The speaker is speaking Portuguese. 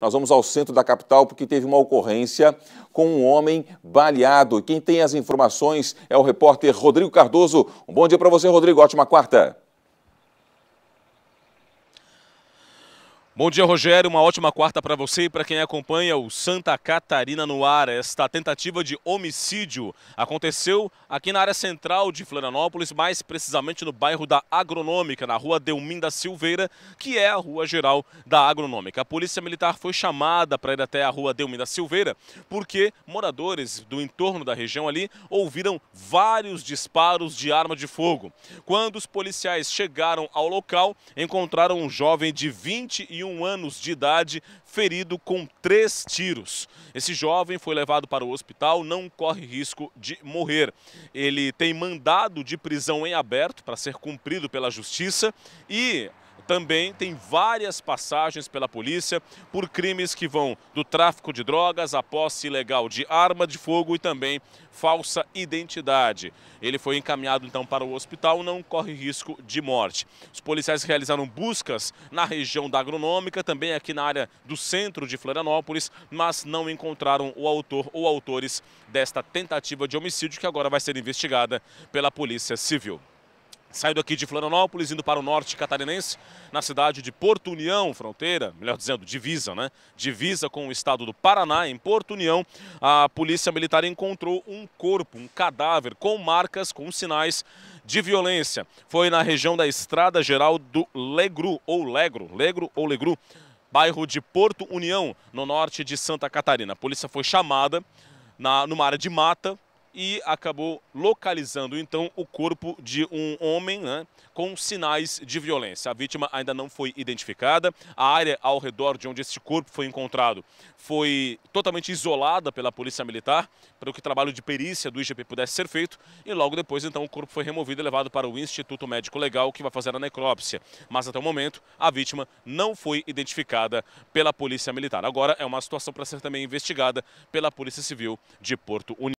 Nós vamos ao centro da capital porque teve uma ocorrência com um homem baleado. Quem tem as informações é o repórter Rodrigo Cardoso. Um bom dia para você, Rodrigo. Ótima quarta. Bom dia, Rogério. Uma ótima quarta para você e para quem acompanha o Santa Catarina no ar. Esta tentativa de homicídio aconteceu aqui na área central de Florianópolis, mais precisamente no bairro da Agronômica, na rua Delminda Silveira, que é a rua geral da Agronômica. A polícia militar foi chamada para ir até a rua Delminda Silveira porque moradores do entorno da região ali ouviram vários disparos de arma de fogo. Quando os policiais chegaram ao local, encontraram um jovem de e anos de idade, ferido com três tiros. Esse jovem foi levado para o hospital, não corre risco de morrer. Ele tem mandado de prisão em aberto para ser cumprido pela justiça e também tem várias passagens pela polícia por crimes que vão do tráfico de drogas, a posse ilegal de arma de fogo e também falsa identidade. Ele foi encaminhado então para o hospital, não corre risco de morte. Os policiais realizaram buscas na região da agronômica, também aqui na área do centro de Florianópolis, mas não encontraram o autor ou autores desta tentativa de homicídio que agora vai ser investigada pela Polícia Civil saindo aqui de Florianópolis, indo para o norte catarinense, na cidade de Porto União, fronteira, melhor dizendo, divisa, né? Divisa com o estado do Paraná, em Porto União, a polícia militar encontrou um corpo, um cadáver com marcas, com sinais de violência. Foi na região da Estrada Geral do Legru, ou Legro, Legro ou Legru, bairro de Porto União, no norte de Santa Catarina. A polícia foi chamada na, numa área de mata e acabou localizando então o corpo de um homem né, com sinais de violência. A vítima ainda não foi identificada. A área ao redor de onde este corpo foi encontrado foi totalmente isolada pela Polícia Militar para que o trabalho de perícia do IGP pudesse ser feito. E logo depois, então, o corpo foi removido e levado para o Instituto Médico Legal, que vai fazer a necrópsia. Mas até o momento, a vítima não foi identificada pela Polícia Militar. Agora é uma situação para ser também investigada pela Polícia Civil de Porto Unido.